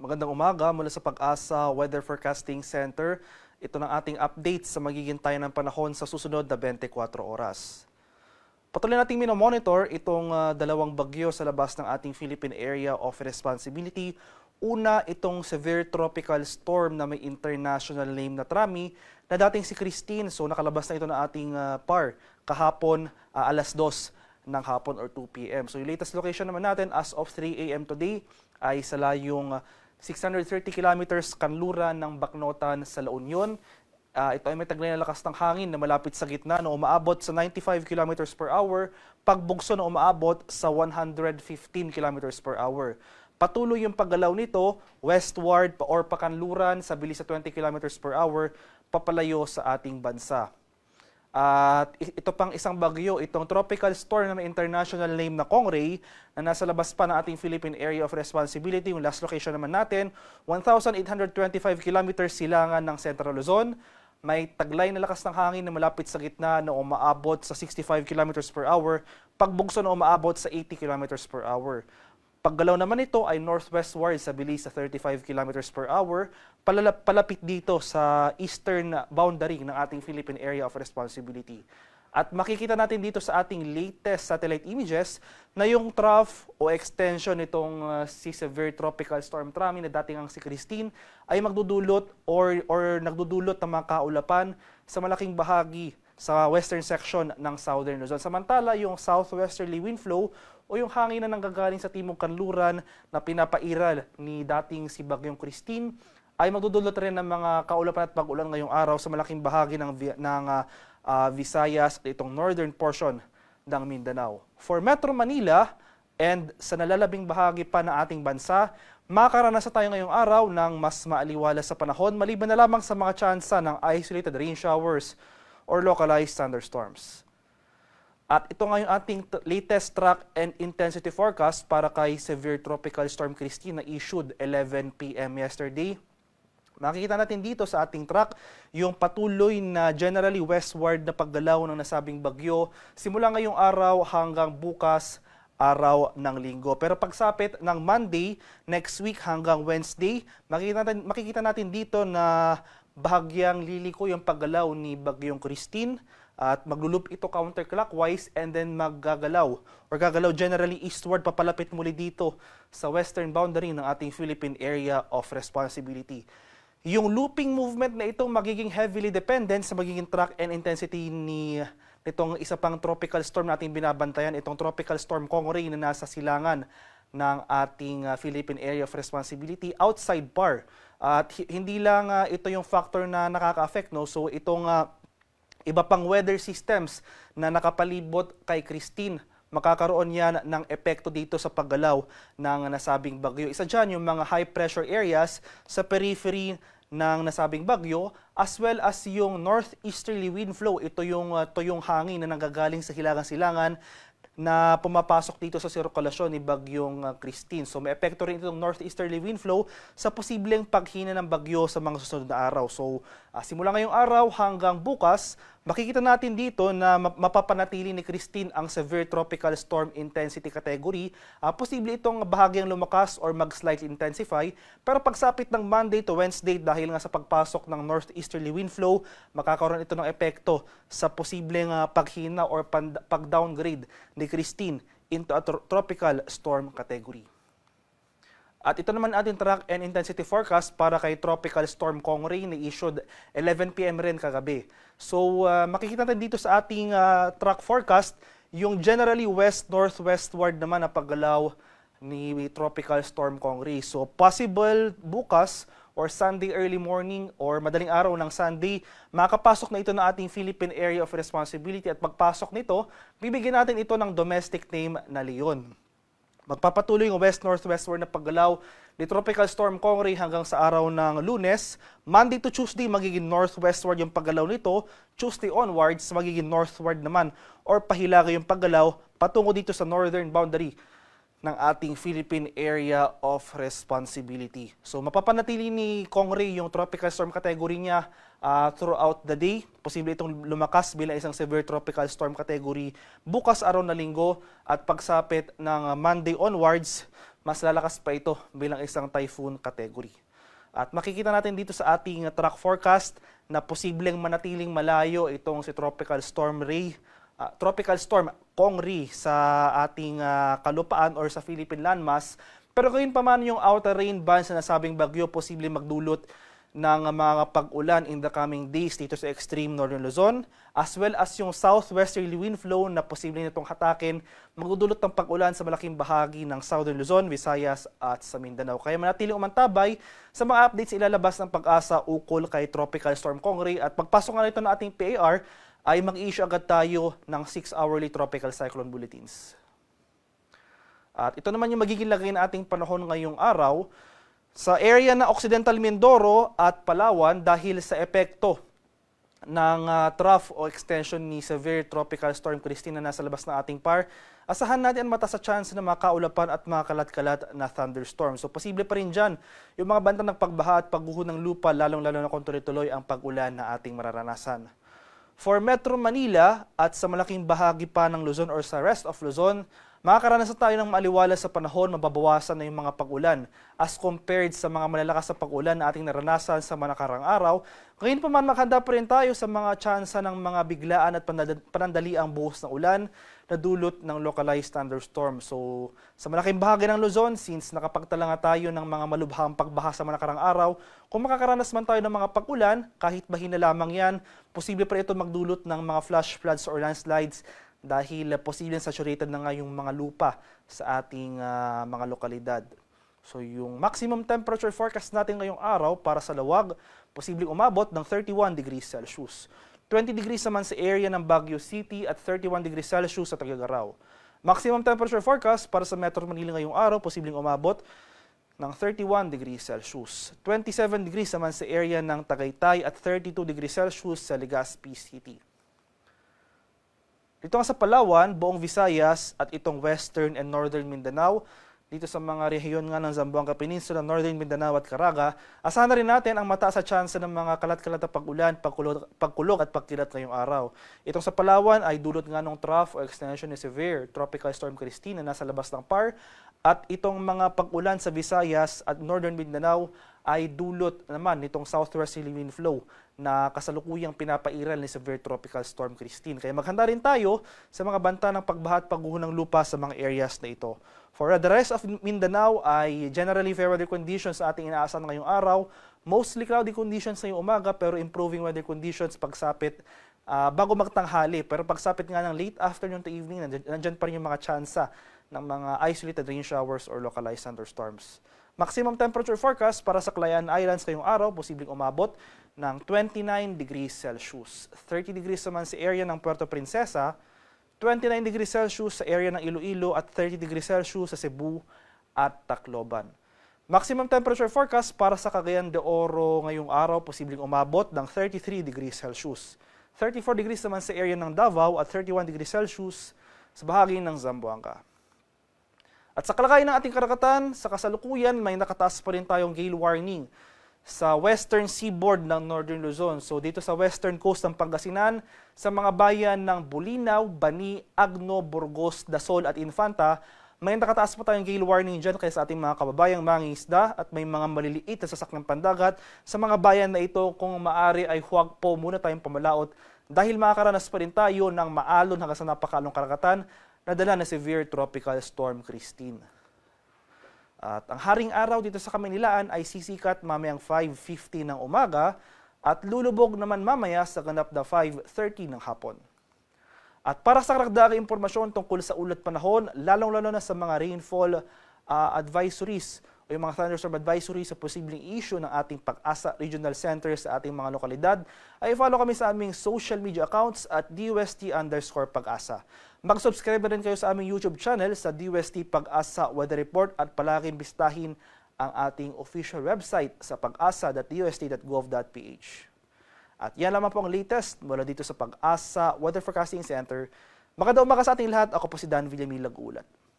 Magandang umaga mula sa Pag-asa Weather Forecasting Center. Ito ng ating update sa magiging tayo ng panahon sa susunod na 24 oras. Patuloy nating minomonitor itong uh, dalawang bagyo sa labas ng ating Philippine Area of Responsibility. Una, itong severe tropical storm na may international name na Trami na dating si Christine. So nakalabas na ito ng ating uh, par kahapon uh, alas 2 ng hapon or 2 p.m. So yung latest location naman natin as of 3 a.m. today ay sa layong uh, 630 kilometers kanluran ng Baknotan sa La Union. Uh, ito ay may taglay na lakas ng hangin na malapit sa gitna na umaabot sa 95 kilometers per hour, pagbugso na umaabot sa 115 kilometers per hour. Patuloy yung paggalaw nito westward pa or pakanluran sa bilis sa 20 kilometers per hour papalayo sa ating bansa. At ito pang isang bagyo, itong tropical storm na may international name na Kongrey na nasa labas pa ng ating Philippine Area of Responsibility, yung last location naman natin, 1,825 kilometers silangan ng Central Luzon. May taglay na lakas ng hangin na malapit sa gitna na umaabot sa 65 kilometers per hour, pagbugso na umaabot sa 80 kilometers per hour. Paggalaw naman nito ay northwestward sa bilis sa 35 km per hour, palapit dito sa eastern boundary ng ating Philippine Area of Responsibility. At makikita natin dito sa ating latest satellite images na yung trough o extension nitong uh, si Severe Tropical Storm Trami na dating ang si Christine ay magdudulot or, or nagdudulot ng mga kaulapan sa malaking bahagi sa western section ng southern Luzon. Samantala, yung southwesterly wind flow o yung hangin na nanggagaling sa timog kanluran na pinapairal ni dating si Bagyong Christine ay magdudulot rin ng mga kaulapan at pag-ulan ngayong araw sa malaking bahagi ng, ng uh, uh, Visayas at itong northern portion ng Mindanao. For Metro Manila and sa nalalabing bahagi pa ng ating bansa, makaranasan tayo ngayong araw ng mas maaliwala sa panahon maliban na lamang sa mga tsansa ng isolated rain showers or localized thunderstorms. At ito nga yung ating latest track and intensity forecast para kay Severe Tropical Storm Christine na issued 11 p.m. yesterday. Makikita natin dito sa ating track yung patuloy na generally westward na paggalaw ng nasabing bagyo simula ngayong araw hanggang bukas araw ng linggo. Pero pagsapit ng Monday, next week hanggang Wednesday, makikita natin, makikita natin dito na bahagyang liliko yung paggalaw ni Bagyong Christine at magluloop ito counterclockwise and then maggagalaw or gagalaw generally eastward papalapit muli dito sa western boundary ng ating Philippine Area of Responsibility. Yung looping movement na ito magiging heavily dependent sa magiging track and intensity ni nitong isa pang tropical storm na ating binabantayan, itong tropical storm Kongray na nasa silangan ng ating uh, Philippine Area of Responsibility outside par. At hindi lang uh, ito yung factor na nakaka-affect, no? so itong uh, Iba pang weather systems na nakapalibot kay Christine makakaroon yan ng epekto dito sa paggalaw ng nasabing bagyo. Isa dyan yung mga high pressure areas sa periphery ng nasabing bagyo as well as yung northeasterly wind flow. Ito yung uh, hangin na nanggagaling sa hilagang-silangan na pumapasok dito sa sirkulasyon ni Bagyong uh, Christine. So may epekto rin itong northeasterly wind flow sa posibleng paghina ng bagyo sa mga susunod na araw. So Uh, simula ngayong araw hanggang bukas, makikita natin dito na mapapanatili ni Christine ang Severe Tropical Storm Intensity category. Uh, posible itong bahagyang lumakas or mag-slightly intensify. Pero pagsapit ng Monday to Wednesday dahil nga sa pagpasok ng northeasterly wind flow, makakaroon ito ng epekto sa posibleng uh, paghina or pag-downgrade ni Christine into a tropical storm category. At ito naman ating track and intensity forecast para kay Tropical Storm Kongri na issued 11pm rin kagabi. So uh, makikita natin dito sa ating uh, track forecast yung generally west-northwestward naman na paggalaw ni Tropical Storm Kongri. So possible bukas or Sunday early morning or madaling araw ng Sunday, makapasok na ito na ating Philippine Area of Responsibility at pagpasok nito, bibigyan natin ito ng domestic name na Leon. Magpapatuloy ang west-northwestward na paggalaw ni Tropical Storm Congri hanggang sa araw ng lunes. Monday to Tuesday, magiging northwestward yung paggalaw nito. Tuesday onwards, magiging northward naman or pahilaga yung paggalaw patungo dito sa northern boundary ng ating Philippine Area of Responsibility. So mapapanatili ni Kongre yung tropical storm category niya uh, throughout the day. Posible itong lumakas bilang isang severe tropical storm category bukas araw na linggo at pagsapit ng Monday onwards, mas lalakas pa ito bilang isang typhoon category. At makikita natin dito sa ating track forecast na posibleng manatiling malayo itong si Tropical Storm Ray, uh, Tropical Storm Kongri sa ating uh, kalupaan or sa Philippine landmass. Pero kayon pa man yung outer rain band sa nasabing bagyo posible magdulot ng mga pag-ulan in the coming days dito sa extreme northern Luzon as well as yung southwesterly wind flow na posibleng nitong hatakin magdudulot ng pag-ulan sa malaking bahagi ng southern Luzon, Visayas at sa Mindanao. Kaya manatiling umantabay sa mga updates ilalabas ng pag-asa ukol kay Tropical Storm Kongri at pagpasok nga nito ng ating PAR ay mag-issue agad tayo ng 6-hourly tropical cyclone bulletins. At ito naman yung magiging lagay na ating panahon ngayong araw sa area na Occidental Mindoro at Palawan dahil sa epekto ng uh, trough o extension ni Severe Tropical Storm Christine na nasa labas ng ating par, asahan natin ang mata sa chance na makaulapan at makalat-kalat na thunderstorm. So posible pa rin dyan yung mga banta ng pagbaha at pagguho ng lupa, lalong-lalo na kung tuloy-tuloy ang pag-ulan na ating mararanasan. For Metro Manila at sa malaking bahagi pa ng Luzon or sa rest of Luzon Makakaranasan tayo ng maaliwala sa panahon, mababawasan na yung mga pag-ulan As compared sa mga malalakas na pag-ulan na ating naranasan sa manakarang araw, ngayon pa man makahanda pa rin tayo sa mga tsansa ng mga biglaan at panandali ang buhos ng ulan na dulot ng localized thunderstorm. So, sa malaking bahagi ng Luzon, since nakapagtala nga tayo ng mga malubhang pagbaha sa manakarang araw, kung makakaranas man tayo ng mga pag-ulan, kahit bahina lamang yan, posible pa ito magdulot ng mga flash floods or landslides dahil posibleng saturated na nga yung mga lupa sa ating uh, mga lokalidad. So yung maximum temperature forecast natin ngayong araw para sa lawag, posibleng umabot ng 31 degrees Celsius. 20 degrees naman sa area ng Baguio City at 31 degrees Celsius sa Tagagaraw. Maximum temperature forecast para sa Metro Manila ngayong araw, posibleng umabot ng 31 degrees Celsius. 27 degrees naman sa area ng Tagaytay at 32 degrees Celsius sa Legazpi City. Dito ka sa Palawan, buong Visayas at itong Western and Northern Mindanao, dito sa mga rehiyon nga ng Zamboanga Peninsula, Northern Mindanao at Caraga, asahan rin natin ang mataas sa tsansa ng mga kalat-kalat na pag-ulan, pagkulog, pagkulog at pagkilat ngayong araw. Itong sa Palawan ay dulot nga ng trough o extension ni Severe Tropical Storm Christine na nasa labas ng PAR at itong mga pag-ulan sa Visayas at Northern Mindanao ay dulot naman nitong southwesterly wind flow na kasalukuyang pinapairal ni Severe Tropical Storm Christine. Kaya maghanda rin tayo sa mga banta ng pagbaha at pagguho ng lupa sa mga areas na ito. For the rest of Mindanao ay generally fair weather conditions na ating inaasahan ngayong araw. Mostly cloudy conditions ngayong umaga pero improving weather conditions pagsapit uh, bago magtanghali. Pero pagsapit nga ng late afternoon to evening, nandyan, nandyan pa rin yung mga tsansa ng mga isolated rain showers or localized thunderstorms. Maximum temperature forecast para sa Calayan Islands ngayong araw, posibleng umabot ng 29 degrees Celsius. 30 degrees naman sa area ng Puerto Princesa, 29 degrees Celsius sa area ng Iloilo at 30 degrees Celsius sa Cebu at Tacloban. Maximum temperature forecast para sa Cagayan de Oro ngayong araw posibleng umabot ng 33 degrees Celsius. 34 degrees naman sa area ng Davao at 31 degrees Celsius sa bahagi ng Zamboanga. At sa kalagayan ng ating karagatan, sa kasalukuyan may nakataas pa rin tayong gale warning sa western seaboard ng Northern Luzon. So dito sa western coast ng Pangasinan, sa mga bayan ng Bulinaw, Bani, Agno, Burgos, Dasol at Infanta, may nakataas pa tayong gale warning dyan kaya sa ating mga kababayang mangisda at may mga maliliit na sasakyang pandagat. Sa mga bayan na ito, kung maari ay huwag po muna tayong pumalaot dahil makakaranas pa rin tayo ng maalon hanggang sa napakalong karagatan na dala na severe tropical storm Christine. At ang haring araw dito sa Kaminilaan ay sisikat mamayang 5.50 ng umaga at lulubog naman mamaya sa ganap na 5.30 ng hapon. At para sa karagdagang impormasyon tungkol sa ulat panahon, lalong-lalo na sa mga rainfall uh, advisories o yung mga thunderstorm advisory sa posibleng issue ng ating pag-asa regional center sa ating mga lokalidad, ay follow kami sa aming social media accounts at DUST underscore pag-asa. Mag-subscribe rin kayo sa aming YouTube channel sa DUST Pag-asa Weather Report at palaging bistahin ang ating official website sa pag-asa.dust.gov.ph. At yan lamang po ang latest mula dito sa Pag-asa Weather Forecasting Center. Maganda umaga sa ating lahat. Ako po si Dan Villamil Lagulat.